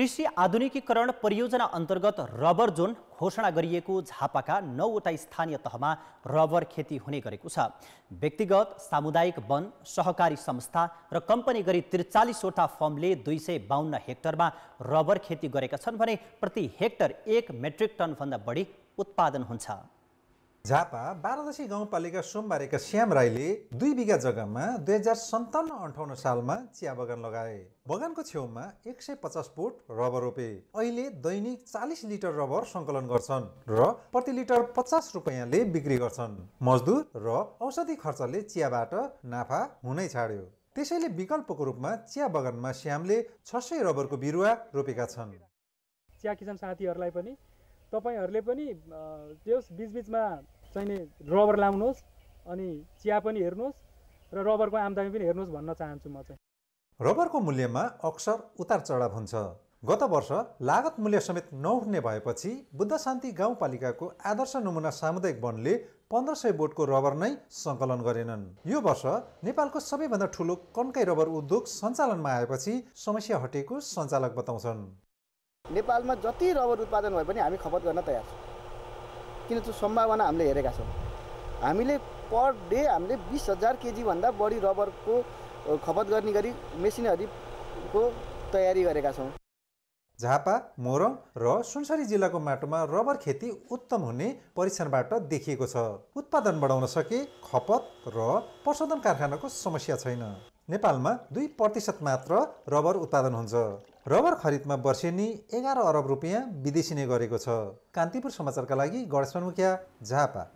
कृषि आधुनिकीकरण परियोजना अन्तर्गत रबर जोन घोषणा गरिएको झापाका नौवटा स्थानीय तहमा रबर खेती हुने गरेको छ व्यक्तिगत सामुदायिक वन सहकारी संस्था र कम्पनी गरी त्रिचालिसवटा फर्मले दुई सय बाहन्न हेक्टरमा रबर खेती गरेका छन् भने प्रति हेक्टर एक मेट्रिक टनभन्दा बढी उत्पादन हुन्छ झापा बाह्रदशी गाउँपालिका सोमबारेका श्याम राईले दुई बिघा जग्गामा दुई हजार सन्ताउन्न अन्ठाउन्न सालमा चिया बगान लगाए बगानको छेउमा एक सय पचास फुट रबर रोपे अहिले दैनिक चालिस लिटर रबर सङ्कलन गर्छन् र प्रति लिटर पचास रुपियाँले बिक्री गर्छन् मजदुर र औषधि खर्चले चियाबाट नाफा हुनै छाड्यो त्यसैले विकल्पको रूपमा चिया बगानमा श्यामले छ सय रबरको बिरुवा रोपेका छन् चिया किसान साथीहरूलाई पनि तपाईँहरूले पनि त्यस बिचबिचमा चाहिने रबर लाउनुहोस् अनि चिया पनि हेर्नुहोस् र रबरको आम्दानी पनि हेर्नुहोस् भन्न चाहन्छु म चाहिँ रबरको मूल्यमा अक्सर उतार चढाव हुन्छ गत वर्ष लागत मूल्य समेत नउठ्ने भएपछि बुद्ध शान्ति गाउँपालिकाको आदर्श नमुना सामुदायिक वनले पन्ध्र सय बोटको रबर नै सङ्कलन गरेनन् यो वर्ष नेपालको सबैभन्दा ठुलो कन्काई रबर उद्योग सञ्चालनमा आएपछि समस्या हटेको सञ्चालक बताउँछन् नेपालमा जति रबर उत्पादन भए पनि हामी खपत गर्न तयार छौँ किन त्यो सम्भावना हामीले हेरेका छौँ हामीले पर डे हामीले बिस हजार केजीभन्दा बढी रबरको खपत गर्ने गरी मेसिनहरूको तयारी गरेका छौँ झापा मोरङ र सुनसरी जिल्लाको माटोमा रबर खेती उत्तम हुने परीक्षणबाट देखिएको छ उत्पादन बढाउन सके खपत र प्रशोधन कारखानाको समस्या छैन नेपालमा दुई प्रतिशत मात्र रबर उत्पादन हुन्छ रबर खरिदमा वर्षेनी एघार अरब रुपियाँ नै गरेको छ कान्तिपुर समाचारका लागि गणेशमान मुखिया झापा